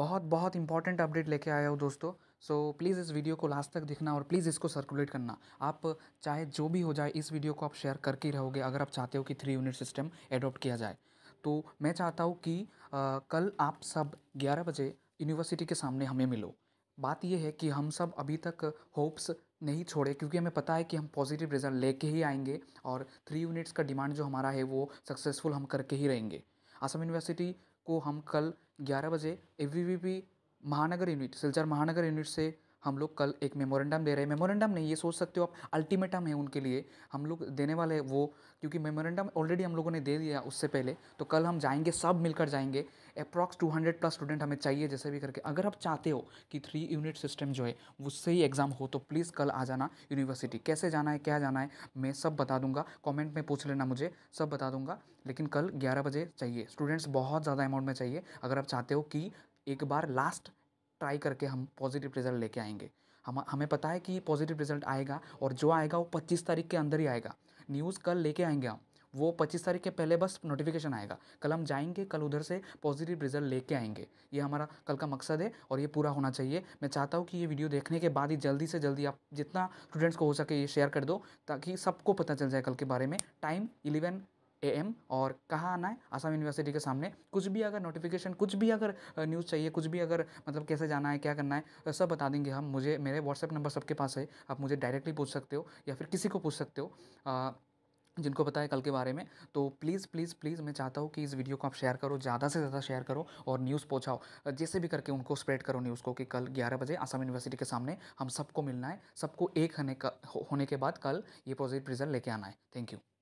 बहुत बहुत important update लेके आया हूँ दोस्तों सो so, प्लीज़ इस वीडियो को लास्ट तक देखना और प्लीज़ इसको सर्कुलेट करना आप चाहे जो भी हो जाए इस वीडियो को आप शेयर करके ही रहोगे अगर आप चाहते हो कि थ्री यूनिट सिस्टम एडॉप्ट किया जाए तो मैं चाहता हूँ कि आ, कल आप सब ग्यारह बजे यूनिवर्सिटी के सामने हमें मिलो बात यह है कि हम सब अभी तक होप्स नहीं छोड़े क्योंकि हमें पता है कि हम पॉजिटिव रिजल्ट लेके ही आएंगे और थ्री यूनिट्स का डिमांड जो हमारा है वो सक्सेसफुल हम करके ही रहेंगे असम यूनिवर्सिटी को हम कल ग्यारह बजे ए वी वी पी महानगर यूनिट सिलचर महानगर यूनिट से हम लोग कल एक मेमोरेंडम दे रहे हैं मेमोरेंडम नहीं ये सोच सकते हो आप अल्टीमेटम है उनके लिए हम लोग देने वाले वो क्योंकि मेमोरेंडम ऑलरेडी हम लोगों ने दे दिया उससे पहले तो कल हम जाएंगे सब मिलकर जाएंगे अप्रॉक्स 200 प्लस स्टूडेंट हमें चाहिए जैसे भी करके अगर आप चाहते हो कि थ्री यूनिट सिस्टम जो है उससे ही एग्ज़ाम हो तो प्लीज़ कल आ जाना यूनिवर्सिटी कैसे जाना है क्या जाना है मैं सब बता दूंगा कॉमेंट में पूछ लेना मुझे सब बता दूंगा लेकिन कल ग्यारह बजे चाहिए स्टूडेंट्स बहुत ज़्यादा अमाउंट में चाहिए अगर आप चाहते हो कि एक बार लास्ट ट्राई करके हम पॉजिटिव रिजल्ट लेके आएंगे हम हमें पता है कि पॉजिटिव रिजल्ट आएगा और जो आएगा वो 25 तारीख के अंदर ही आएगा न्यूज़ कल लेके आएंगे हम वो 25 तारीख के पहले बस नोटिफिकेशन आएगा कल हम जाएंगे कल उधर से पॉजिटिव रिजल्ट लेके आएंगे ये हमारा कल का मकसद है और ये पूरा होना चाहिए मैं चाहता हूँ कि ये वीडियो देखने के बाद ही जल्दी से जल्दी आप जितना स्टूडेंट्स को हो सके ये शेयर कर दो ताकि सबको पता चल जाए कल के बारे में टाइम इलेवन ए एम और कहाँ आना है आसाम यूनिवर्सिटी के सामने कुछ भी अगर नोटिफिकेशन कुछ भी अगर न्यूज़ चाहिए कुछ भी अगर मतलब कैसे जाना है क्या करना है सब बता देंगे हम मुझे मेरे व्हाट्सएप नंबर सबके पास है आप मुझे डायरेक्टली पूछ सकते हो या फिर किसी को पूछ सकते हो आ, जिनको पता है कल के बारे में तो प्लीज़ प्लीज़ प्लीज़ मैं चाहता हूँ कि इस वीडियो को आप शेयर करो ज़्यादा से ज़्यादा शेयर करो और न्यूज़ पहुँचाओ जैसे भी करके उनको स्प्रेड करो न्यूज़ को कि कल 11 बजे आसाम यूनिवर्सिटी के सामने हम सबको मिलना है सबको एक होने का होने के बाद कल ये पॉजिटिव रिजल्ट लेके आना है थैंक यू